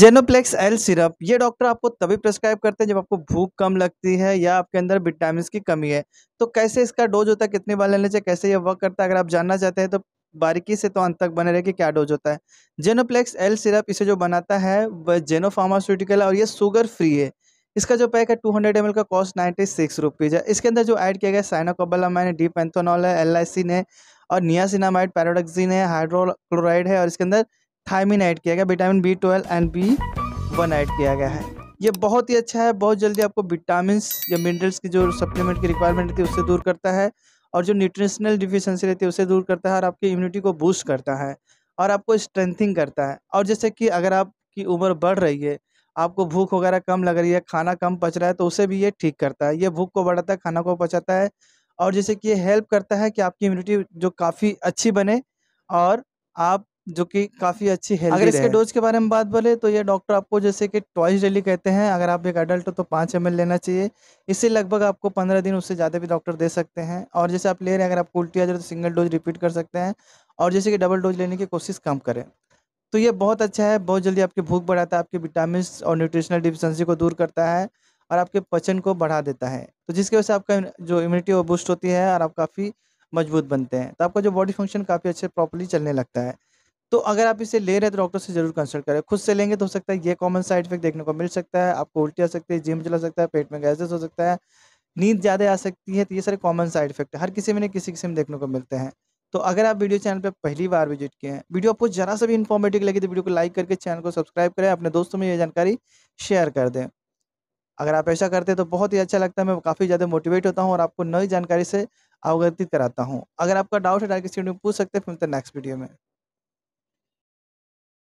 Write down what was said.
जेनोप्लेक्स L syrup ये doctor आपको तभी प्रेस्क्राइब करते हैं जब आपको भूख कम लगती है या आपके अंदर विटामिन की कमी है तो कैसे इसका डोज होता है कितनी बार लेना चाहिए कैसे ये वर्क करता है अगर आप जानना चाहते हैं तो बारीकी से तो अंत तक बने रहे कि क्या डोज होता है जेनोप्लेक्स एल सिरप इसे जो बनाता है वह जेनो फार्मास्यूटिकल और ये शुगर फ्री है इसका जो पैक है टू हंड्रेड एम का कॉस्ट नाइन्टी सिक्स रुपीज़ है इसके अंदर जो ऐड किया गया साइनोकोबलामाइन डी पेंथोनॉल है एल आई सी ने और नियासिनामाइड पैराडक्सिन है हाइड्रोक्लोराइड है और इसके अंदर थायमिन ऐड किया गया vitamin B twelve and B one add किया गया है ये बहुत ही अच्छा है बहुत जल्दी आपको विटामिन या मिनरल्स की जो सप्लीमेंट की रिक्वायरमेंट रहती है उससे दूर करता है और जो न्यूट्रिशनल डिफिशेंसी रहती है उसे दूर करता है और आपकी इम्यूनिटी को बूस्ट करता है और आपको स्ट्रेंथिंग करता है और जैसे कि अगर आपकी उम्र बढ़ रही है आपको भूख वगैरह कम लग रही है खाना कम पच रहा है तो उसे भी ये ठीक करता है ये भूख को बढ़ाता है खाना को पचाता है और जैसे कि ये हेल्प करता है कि आपकी इम्यूनिटी जो काफ़ी अच्छी बने और आप जो कि काफी अच्छी है अगर इसके डोज के बारे में बात बोले तो ये डॉक्टर आपको जैसे कि ट्वाइस डेली कहते हैं अगर आप एक अडल्ट हो तो पाँच एम लेना चाहिए इससे लगभग आपको पंद्रह दिन उससे ज़्यादा भी डॉक्टर दे सकते हैं और जैसे आप ले रहे हैं अगर आपको उल्टी आ जाए तो सिंगल डोज रिपीट कर सकते हैं और जैसे कि डबल डोज लेने की कोशिश कम करें तो ये बहुत अच्छा है बहुत जल्दी आपकी भूख बढ़ाता है आपके विटामिन और न्यूट्रिशनल डिफिशेंसी को दूर करता है और आपके पचन को बढ़ा देता है तो जिसकी वजह से आपका जो इम्यूनिटी वो बूस्ट होती है और आप काफ़ी मजबूत बनते हैं तो आपका जो बॉडी फंक्शन काफ़ी अच्छे प्रॉपरली चलने लगता है तो अगर आप इसे ले रहे हैं तो डॉक्टर से जरूर कंसल्ट करें खुद से लेंगे तो हो सकता है ये कॉमन साइड इफेक्ट देखने को मिल सकता है आपको उल्टी आ सकती है जिम चला सकता है पेट में गैसेस हो सकता है नींद ज़्यादा आ सकती है तो ये सारे कॉमन साइड इफेक्ट हर किसी में किसी किसी में देखने को मिलते हैं तो अगर आप वीडियो चैनल पर पहली बार विजिट किए हैं वीडियो आपको जरा सा भी इन्फॉर्मेटिव लगी तो वीडियो को लाइक करके चैनल को सब्सक्राइब करें अपने दोस्तों में ये जानकारी शेयर कर दें अगर आप ऐसा करते हैं तो बहुत ही अच्छा लगता है मैं काफ़ी ज़्यादा मोटिवेट होता हूँ और आपको नई जानकारी से अवगत कराता हूँ अगर आपका डाउट है डायरेक्ट किसी में पूछ सकते हैं फिर नेक्स्ट वीडियो में